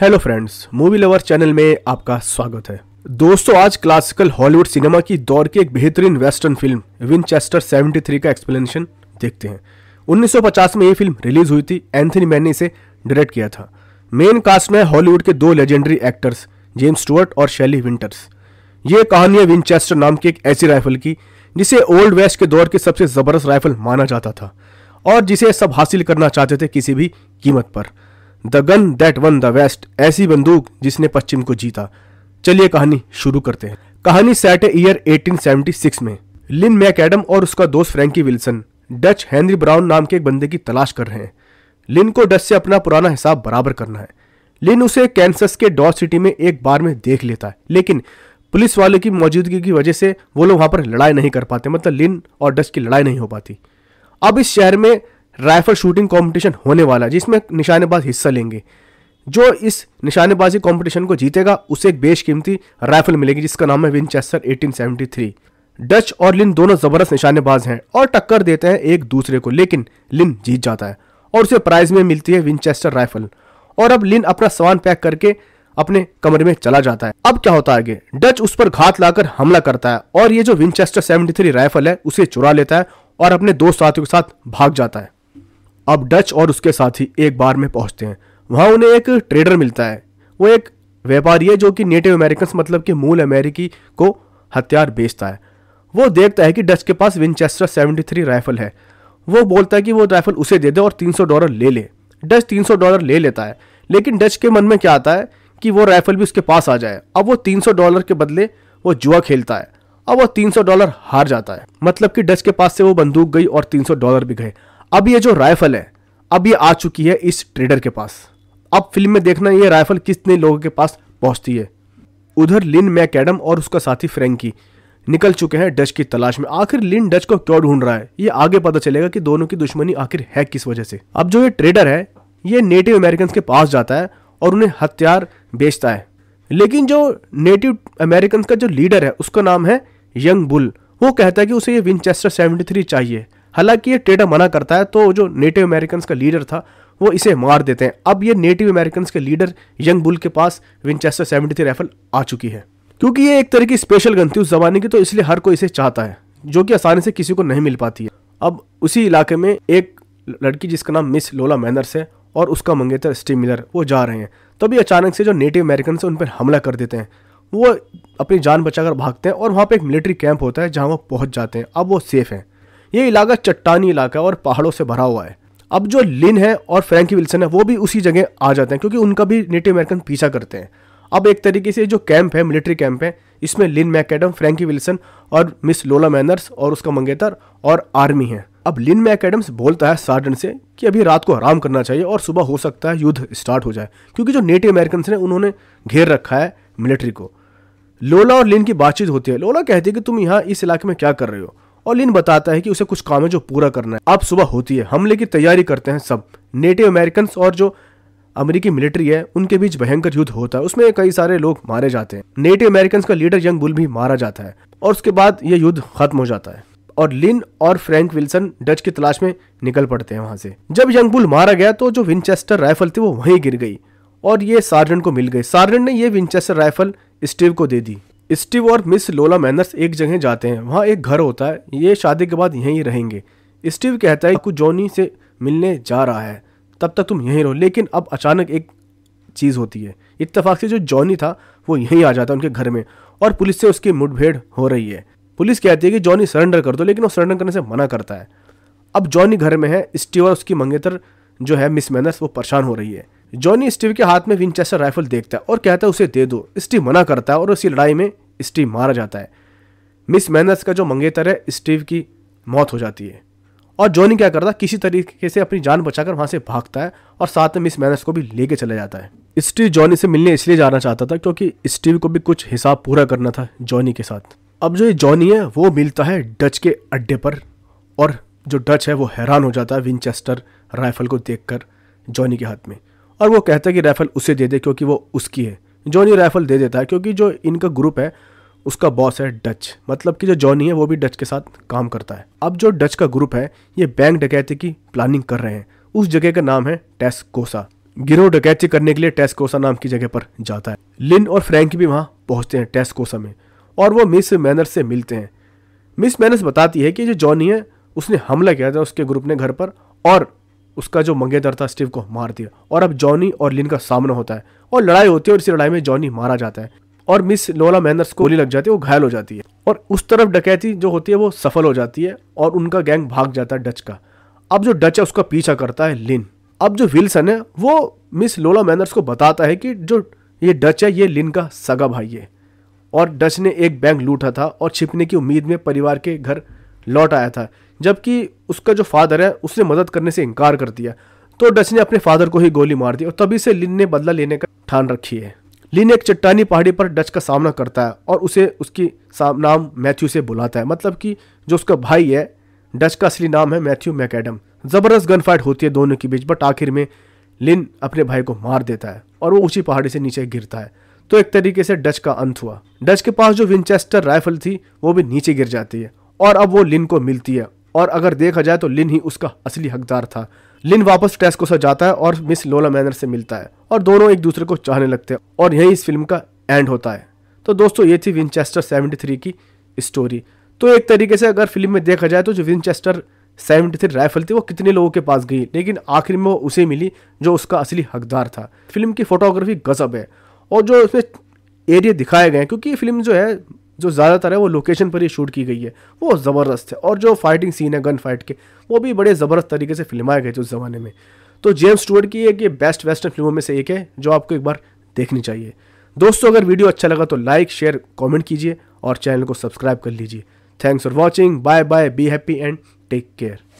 hello friends movie lover channel में आपका स्वागत है दोस्तों आज क्लासिकल हॉलीवुड सिनेमा की दौर की एक बेहतरीन वेस्टर्न फिल्म विनचेस्टर 73 का एक्सप्लेनेशन देखते हैं 1950 में ये फिल्म रिलीज हुई थी एंथनी मैनी ने इसे डायरेक्ट किया था मेन कास्ट में हॉलीवुड के दो लेजेंडरी एक्टर्स जेम्स स्टुअर्ट और शैली विंटर्स ये कहानी है विंचेस्टर नाम की एक ऐसी राइफल की जिसे ओल्ड वेस्ट के दौर की सबसे ज़बरदस्त राइफल माना जाता था और जिसे सब हासिल करना चाहते थे किसी भी कीमत पर the gun that won the west ऐसी बंदूक जिसने पश्चिम को जीता चलिए कहानी शुरू करते हैं कहानी सेट है ईयर 1876 में लिन मैक एडम और उसका दोस्त Frankie Wilson Dutch Henry Brown नाम के एक बंदे की तलाश कर रहे हैं लिन को डच से अपना पुराना हिसाब बराबर करना है लिन उसे कैंसस के डॉ सिटी में एक बार में देख लेता है लेकिन पुलिस वाले की मौजूदगी की वजह से वो लोग वहां पर लड़ाई नहीं कर पाते मतलब लिन और डच की लड़ाई नहीं हो पाती अब इस शहर में राइफल शूटिंग कॉम्पिटिशन होने वाला है जिसमें निशानेबाज हिस्सा लेंगे जो इस निशानेबाजी कॉम्पिटिशन को जीतेगा उसे एक बेशकीमती राइफल मिलेगी जिसका नाम है विंचेस्टर 1873 डच और लिन दोनों जबरदस्त निशानेबाज हैं और टक्कर देते हैं एक दूसरे को लेकिन लिन जीत जाता है और उसे प्राइज में मिलती है विंचेस्टर राइफल और अब लिन अपना सामान पैक करके अपने कमरे में चला जाता है अब क्या होता है आगे डच उस पर घात लाकर हमला करता है और ये जो विंचेस्टर 73 राइफल है उसे चुरा लेता है और अपने दो साथियों के साथ भाग जाता है अब डच और उसके साथी एक बार में पहुंचते हैं वहां उन्हें एक ट्रेडर मिलता है वो एक व्यापारी है जो कि नेटिव अमेरिकन मतलब कि मूल अमेरिकी को हथियार बेचता है वो देखता है कि डच के पास विंचेस्टर 73 राइफल है वो बोलता है कि वो राइफल उसे दे दे और 300 डॉलर ले ले डच 300 डॉलर ले लेता है लेकिन डच के मन में क्या आता है कि वो राइफल भी उसके पास आ जाए अब वो 300 डॉलर के बदले वो जुआ खेलता है अब वो 300 डॉलर हार जाता है मतलब कि डच के पास से वो बंदूक गई और 300 डॉलर भी गए अब ये जो राइफल है अब ये आ चुकी है इस ट्रेडर के पास अब फिल्म में देखना ये राइफल कितने लोगों के पास पहुंचती है उधर लिन मैकेडम और उसका साथी फ्रेंकी निकल चुके हैं डच की तलाश में आखिर लिन डच को क्यों ढूंढ रहा है ये आगे पता चलेगा कि दोनों की दुश्मनी आखिर है किस वजह से अब जो ये ट्रेडर है ये नेटिव अमेरिकन के पास जाता है और उन्हें हथियार बेचता है लेकिन जो नेटिव अमेरिकन का जो लीडर है उसका नाम है यंग बुल वो कहता है कि उसे ये विंचेस्टर सेवेंटी चाहिए हालांकि ये टेडा मना करता है तो जो नेटिव अमेरिकन का लीडर था वो इसे मार देते हैं अब ये नेटिव अमेरिकन के लीडर यंग बुल के पास विंचेस्टर सेवेंटी राइफल आ चुकी है क्योंकि ये एक तरह की स्पेशल गन थी उस जमाने की तो इसलिए हर कोई इसे चाहता है जो कि आसानी से किसी को नहीं मिल पाती है अब उसी इलाके में एक लड़की जिसका नाम मिस लोला मैनर्स है और उसका मंगेतर स्टीव मिलर वो जा रहे हैं तभी अचानक से जो नेटिव अमेरिकन है उन पर हमला कर देते हैं वो अपनी जान बचाकर भागते हैं और वहाँ पे एक मिलिट्री कैंप होता है जहाँ वो पहुँच जाते हैं अब वो सेफ़ हैं ये इलाका चट्टानी इलाका है और पहाड़ों से भरा हुआ है अब जो लिन है और फ्रेंकी विल्सन है वो भी उसी जगह आ जाते हैं क्योंकि उनका भी नेटिव अमेरिकन पीछा करते हैं अब एक तरीके से जो कैंप है मिलिट्री कैंप है इसमें लिन मैकेडम फ्रेंकी विल्सन और मिस लोला मैनर्स और उसका मंगेतर और आर्मी है अब लिन मैकेडम्स बोलता है सार्डन से कि अभी रात को आराम करना चाहिए और सुबह हो सकता है युद्ध स्टार्ट हो जाए क्योंकि जो नेटिव अमेरिकन ने उन्होंने घेर रखा है मिलिट्री को लोला और लिन की बातचीत होती है लोला कहती है कि तुम यहाँ इस इलाके में क्या कर रहे हो और लिन बताता है कि उसे कुछ काम है जो पूरा करना है अब सुबह होती है हमले की तैयारी करते हैं सब नेटिव अमेरिकन और जो अमेरिकी मिलिट्री है उनके बीच भयंकर युद्ध होता है उसमें कई सारे लोग मारे जाते हैं नेटिव अमेरिकन का लीडर यंग बुल भी मारा जाता है और उसके बाद यह युद्ध खत्म हो जाता है और लिन और फ्रैंक विल्सन डच की तलाश में निकल पड़ते हैं वहां से जब यंग बुल मारा गया तो जो विंचेस्टर राइफल थी वो वहीं गिर गई और ये सार्जेंट को मिल गई सार्जेंट ने ये विंचेस्टर राइफल स्टीव को दे दी स्टीव और मिस लोला मैनर्स एक जगह जाते हैं वहाँ एक घर होता है ये शादी के बाद यहीं रहेंगे स्टीव कहता है कि जॉनी से मिलने जा रहा है तब तक तुम यहीं रहो लेकिन अब अचानक एक चीज़ होती है इतफाक से जो जॉनी था वो यहीं आ जाता है उनके घर में और पुलिस से उसकी मुठभेड़ हो रही है पुलिस कहती है कि जॉनी सरेंडर कर दो लेकिन वो सरेंडर करने से मना करता है अब जॉनी घर में है स्टीव और उसकी मंगेतर जो है मिस मैनर्स वो परेशान हो रही है जॉनी स्टीव के हाथ में विंचेस्टर राइफल देखता है और कहता है उसे दे दो स्टीव मना करता है और उसी लड़ाई में स्टीव मारा जाता है मिस मैनर्स का जो मंगेतर है स्टीव की मौत हो जाती है और जॉनी क्या करता है किसी तरीके से अपनी जान बचाकर वहाँ से भागता है और साथ में मिस मैनर्स को भी लेके चला जाता है स्टीव जॉनी से मिलने इसलिए जाना चाहता था क्योंकि स्टीव को भी कुछ हिसाब पूरा करना था जॉनी के साथ अब जो ये जॉनी है वो मिलता है डच के अड्डे पर और जो डच है वो हैरान हो जाता है विंचेस्टर राइफल को देखकर जॉनी के हाथ में और वो कहता है कि राइफल उसे दे दे क्योंकि वो उसकी है जॉनी राइफल दे देता है क्योंकि जो इनका ग्रुप है उसका बॉस है डच मतलब कि जो जॉनी है वो भी डच के साथ काम करता है अब जो डच का ग्रुप है ये बैंक डकैती की प्लानिंग कर रहे हैं उस जगह का नाम है टेस्कोसा गिरोह डकैती करने के लिए टेस्कोसा नाम की जगह पर जाता है लिन और फ्रैंक भी वहाँ पहुँचते हैं टेस्कोसा में और वो मिस मैनर्स से मिलते हैं मिस मैनर्स बताती है कि जो जॉनी है उसने हमला किया था उसके ग्रुप ने घर पर और उसका जो मंगेतर था स्टीव को मार दिया और अब जॉनी और लिन का सामना होता है और लड़ाई होती है और इसी लड़ाई में जॉनी मारा जाता है और मिस लोला मैनर्स को गोली लग जाती है वो घायल हो जाती है और उस तरफ डकैती जो होती है वो सफल हो जाती है और उनका गैंग भाग जाता है डच का अब जो डच है उसका पीछा करता है लिन अब जो विल्सन है वो मिस लोला मैनर्स को बताता है कि जो ये डच है ये लिन का सगा भाई है और डच ने एक बैंक लूटा था और छिपने की उम्मीद में परिवार के घर लौट आया था जबकि उसका जो फादर है उसने मदद करने से इनकार कर दिया तो डच ने अपने फादर को ही गोली मार दी और तभी से लिन ने बदला लेने का ठान रखी है लिन एक चट्टानी पहाड़ी पर डच का सामना करता है और उसे उसकी नाम मैथ्यू से बुलाता है मतलब कि जो उसका भाई है डच का असली नाम है मैथ्यू मैकेडम जबरदस्त गन फाइट होती है दोनों के बीच बट आखिर में लिन अपने भाई को मार देता है और वो उसी पहाड़ी से नीचे गिरता है तो एक तरीके से डच का अंत हुआ डच के पास जो विंचेस्टर राइफल थी वो भी नीचे गिर जाती है और अब वो लिन को मिलती है और अगर देखा जाए तो लिन ही उसका असली हकदार था लिन वापस टेस्को से जाता है और मिस लोला मैनर से मिलता है और दोनों एक दूसरे को चाहने लगते हैं और यही इस फिल्म का एंड होता है तो दोस्तों ये थी विंचेस्टर थ्री की स्टोरी तो एक तरीके से अगर फिल्म में देखा जाए तो जो विंचेस्टर सेवेंटी थ्री राइफल थी वो कितने लोगों के पास गई लेकिन आखिर में वो उसे मिली जो उसका असली हकदार था फिल्म की फोटोग्राफी गजब है और जो उसमें एरिया दिखाए गए हैं क्योंकि ये फिल्म जो है जो ज़्यादातर है वो लोकेशन पर ही शूट की गई है वो ज़बरदस्त है और जो फाइटिंग सीन है गन फाइट के वो भी बड़े ज़बरदस्त तरीके से फिल्माए गए थे उस ज़माने में तो जेम्स स्टूअर्ट की एक ये बेस्ट वेस्टर्न फिल्मों में से एक है जो आपको एक बार देखनी चाहिए दोस्तों अगर वीडियो अच्छा लगा तो लाइक शेयर कॉमेंट कीजिए और चैनल को सब्सक्राइब कर लीजिए thanks for watching bye bye be happy and take care